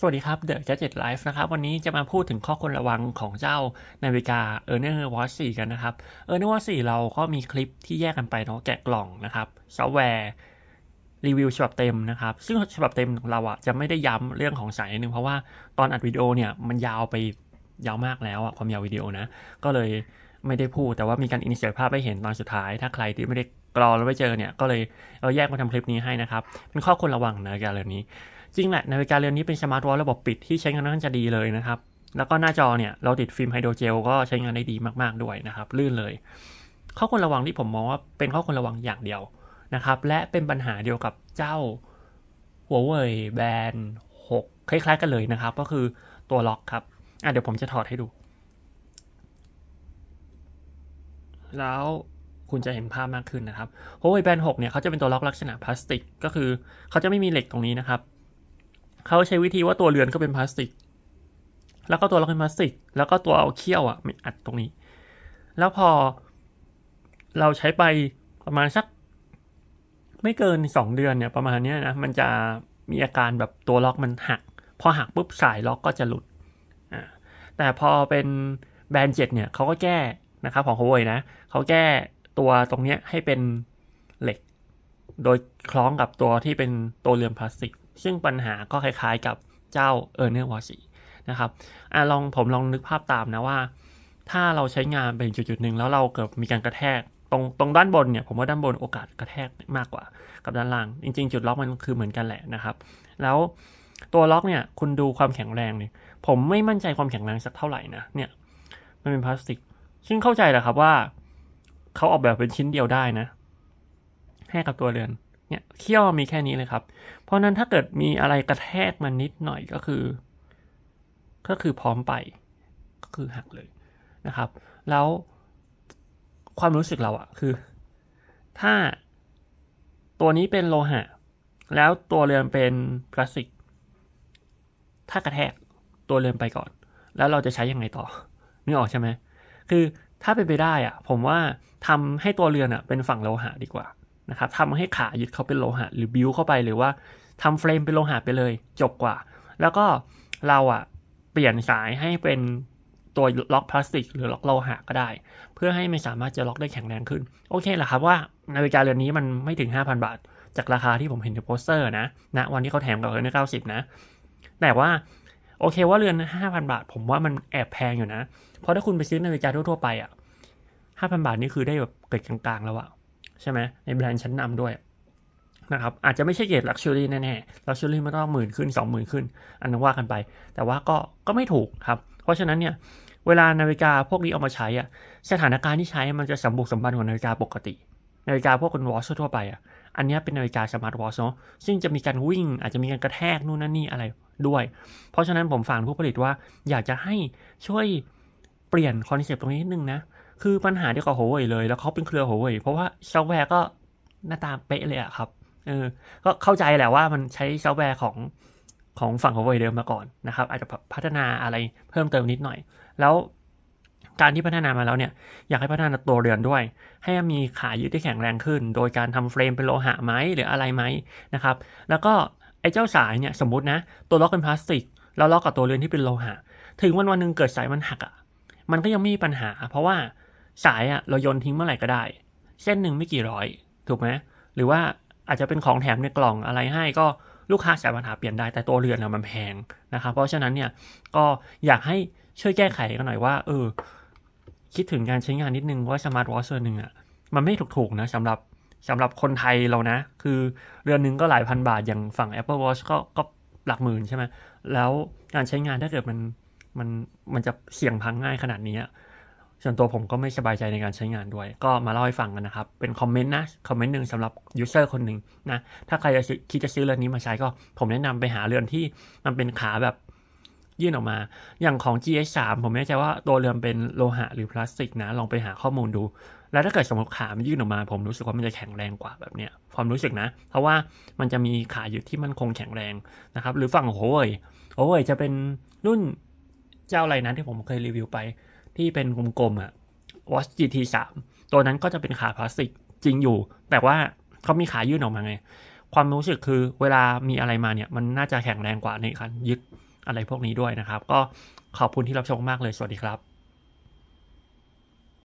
สวัสดีครับ The Gadget Life นะครับวันนี้จะมาพูดถึงข้อควรระวังของเจ้า นาฬิกา e r n e r Watch 4 กันนะครับ e r n e r Watch 4 เราก็มีคลิปที่แยกกันไปเนาะแกะกล่องนะครับ ซอฟต์แวร์รีวิวฉบับเต็มนะครับ ซึ่งฉบับเต็มของเราอะจะไม่ได้ย้ำเรื่องของสายนิดนึง เพราะว่าตอนอัดวิดีโอเนี่ยมันยาวไปยาวมากแล้วอะความยาววิดีโอนะ ก็เลยไม่ได้พูดแต่ว่ามีการอินเสิร์ตภาพให้เห็นตอนสุดท้ายถ้าใครที่ไม่ได้กรอแล้วไปเจอเนี่ยก็เลยเราแยกมาทำคลิปนี้ให้นะครับเป็นข้อควรระวังนะกรเรื่องนี้จริงแหละ นาฬิกาเรือนนี้เป็นสมาร์ทวอทระบบปิดที่ใช้งานน่าจะดีเลยนะครับ แล้วก็หน้าจอเนี่ย เราติดฟิล์มไฮโดรเจลก็ใช้งานได้ดีมากๆด้วยนะครับ ลื่นเลย ข้อควรระวังที่ผมมองว่าเป็นข้อควรระวังอย่างเดียวนะครับ และเป็นปัญหาเดียวกับเจ้าหัวเว่ยแบรนด์6คล้ายๆกันเลยนะครับ ก็คือตัวล็อกครับ อ่ะเดี๋ยวผมจะถอดให้ดูแล้วคุณจะเห็นภาพมากขึ้นนะครับ Huawei Band 6เนี่ยเขาจะเป็นตัวล็อกลักษณะพลาสติก ก็คือเขาจะไม่มีเหล็กตรงนี้นะครับเขาใช้วิธีว่าตัวเรือนก็เป็นพลาสติก แล้วก็ตัวล็อกเป็นพลาสติก แล้วก็ตัวเอาเขี้ยวอ่ะมีอัดตรงนี้ แล้วพอเราใช้ไปประมาณสักไม่เกินสองเดือนเนี่ยประมาณนี้นะมันจะมีอาการแบบตัวล็อกมันหัก พอหักปุ๊บ สายล็อกก็จะหลุด อ่าแต่พอเป็นแบรนด์เจ็ดเนี่ยเขาก็แก้นะครับของเขาเลยนะเขาแก้ตัวตรงนี้ให้เป็นเหล็ก โดยคล้องกับตัวที่เป็นตัวเรือนพลาสติกซึ่งปัญหาก็คล้ายๆกับเจ้าเออร์เนอร์วอซีนะครับ อ่าลองผมลองนึกภาพตามนะว่า ถ้าเราใช้งานเป็นจุดๆหนึ่งแล้วเราเกิดมีการกระแทกตรงตรงด้านบนเนี่ย ผมว่าด้านบนโอกาสกระแทกมากกว่ากับด้านล่าง จริงๆจุดล็อกมันคือเหมือนกันแหละนะครับ แล้วตัวล็อกเนี่ยคุณดูความแข็งแรงเนี่ยผมไม่มั่นใจความแข็งแรงสักเท่าไหร่นะเนี่ยมันเป็นพลาสติกซึ่งเข้าใจแหละครับว่าเขาออกแบบเป็นชิ้นเดียวได้นะให้กับตัวเรือนเนี่ยเขี้ยวมีแค่นี้เลยครับ เพราะนั้นถ้าเกิดมีอะไรกระแทกมานิดหน่อยก็คือ ก็คือพร้อมไป ก็คือหักเลยนะครับ แล้วความรู้สึกเราอะคือ ถ้าตัวนี้เป็นโลหะ แล้วตัวเรือนเป็นพลาสติก ถ้ากระแทกตัวเรือนไปก่อน แล้วเราจะใช้ยังไงต่อนึกออกใช่ไหมคือถ้าเป็นไปได้อะผมว่าทำให้ตัวเรือนอะเป็นฝั่งโลหะดีกว่านะครับทำให้ขายึดเขาเป็นโลหะหรือบิวเข้าไปหรือว่าทำเฟรมเป็นโลหะไปเลยจบกว่า แล้วก็เราอะเปลี่ยนสายให้เป็นตัวล็อกพลาสติก หรือล็อกโลหะก็ได้ เพื่อให้มันสามารถจะล็อกได้แข็งแรงขึ้น โอเคแหละครับว่า นาฬิกาเรือนนี้มันไม่ถึง 5,000 บาท จากราคาที่ผมเห็นในโปสเตอร์นะณนะ วันที่เขาแถมกับเรือนเก้าสิบนะแต่ว่าโอเคว่าเรือน 5,000 บาท ผมว่ามันแอบแพงอยู่นะ เพราะถ้าคุณไปซื้อนาฬิกาทั่วๆไปอะ5,000 บาทนี่คือได้แบบเกิดกลาง ๆ แล้วอะใช่ไหมในแบรนด์ชั้นนำด้วย นะครับ อาจจะไม่ใช่เกรดลักชัวรี่แน่ๆลักชัวรี่มันองหมื่นขึ้น 20,000 ขึ้น อันนั้นว่ากันไป แต่ว่าก็ก็ไม่ถูกครับ เพราะฉะนั้นเนี่ยเวลานาฬิกาพวกนี้เอามาใช้อ่ะสถานการณ์ที่ใช้มันจะสมบุกสมบันกว่านาฬิกาปกติ นาฬิกาพวกคนวอชทั่วไปอ่ะอันนี้เป็นนาฬิกาสมาร์ทวอชเนาะซึ่งจะมีการวิ่ง อาจจะมีการกระแทกนู่นนั่นนี่อะไรด้วย เพราะฉะนั้นผมฝากผู้ผลิตว่า อยากจะให้ช่วยเปลี่ยนคอนเซปต์ตรงนี้นิดนึงนะคือปัญหาทียกับหัเว่ยเลย แล้วเขาเป็นเครือหัเว่ยเพราะว่าซอฟต์แวร์ก็หน้าตาเป๊ะเลยอะครับ เออ ก็เข้าใจแหละว่ามันใช้ซอฟต์แวร์ของของฝั่งหัเว่ยเดิมมาก่อนนะครับ อาจจะพัฒนาอะไรเพิ่มเติมนิดหน่อย แล้วการที่พัฒนามาแล้วเนี่ย อยากให้พัฒนาตัวเรือนด้วย ให้มีขายืดที่แข็งแรงขึ้น โดยการทำเฟรมเป็นโลหะไหมหรืออะไรไหมนะครับ แล้วก็ไอ้เจ้าสายเนี่ยสมมตินะ ตัวล็อกเป็นพลาสติก แล้วล็อกกับตัวเรือนที่เป็นโลหะ ถึงวันวันหนึ่งเกิดสายมันหักอะ่ะ มันก็ยังมีปัญหา เพราะว่าสายอะเราโยนทิ้งเมื่อไหร่ก็ได้เส้นหนึ่งไม่กี่ร้อย ถูกไหมหรือว่าอาจจะเป็นของแถมในกล่องอะไรให้ก็ลูกค้าสามารถหาเปลี่ยนได้ แต่ตัวเรือนเมันแพงนะครับเพราะฉะนั้นเนี่ยก็อยากให้ช่วยแก้ไขกันหน่อยว่าเออ คิดถึงการใช้งานนิดนึงว่าสมาร์ทวอชเรวนหนึ่งอ่ะมันไม่ถูกๆนะสำหรับสำหรับคนไทยเรานะ คือเรือนหนึ่งก็หลายพันบาทอย่างฝั่ง Apple Watch ก็ก็หลักหมื่นใช่ไหมแล้วการใช้งานถ้าเกิดมันมันมันจะเสี่ยงพังง่ายขนาดนี้ส่วนตัวผมก็ไม่สบายใจในการใช้งานด้วย ก็มาเล่าให้ฟังกันนะครับ เป็นคอมเมนต์นะ คอมเมนต์หนึ่งสำหรับยูเซอร์คนหนึ่งนะ ถ้าใครจะคิดจะซื้อเรือนนี้มาใช้ก็ ผมแนะนำไปหาเรือนที่มันเป็นขาแบบยื่นออกมา อย่างของ GH3 ผมไม่แน่ใจว่าตัวเรือนเป็นโลหะหรือพลาสติกนะ ลองไปหาข้อมูลดู แล้วถ้าเกิดสมมติขามันยื่นออกมา ผมรู้สึกว่ามันจะแข็งแรงกว่าแบบเนี้ยความรู้สึกนะ เพราะว่ามันจะมีขาอยู่ที่มันคงแข็งแรงนะครับหรือฝั่งโอ้ยโอ้ยจะเป็นรุ่นเจ้าอะไรนะที่ผมเคยรีวิวไปที่เป็นกลมๆอะ Watch GT 3ตัวนั้นก็จะเป็นขาพลาสติกจริงอยู่ แต่ว่าเขามีขายื่นออกมาไง ความรู้สึกคือเวลามีอะไรมาเนี่ยมันน่าจะแข็งแรงกว่าในคันยึดอะไรพวกนี้ด้วยนะครับ ก็ขอบคุณที่รับชมมากเลย สวัสดีครับ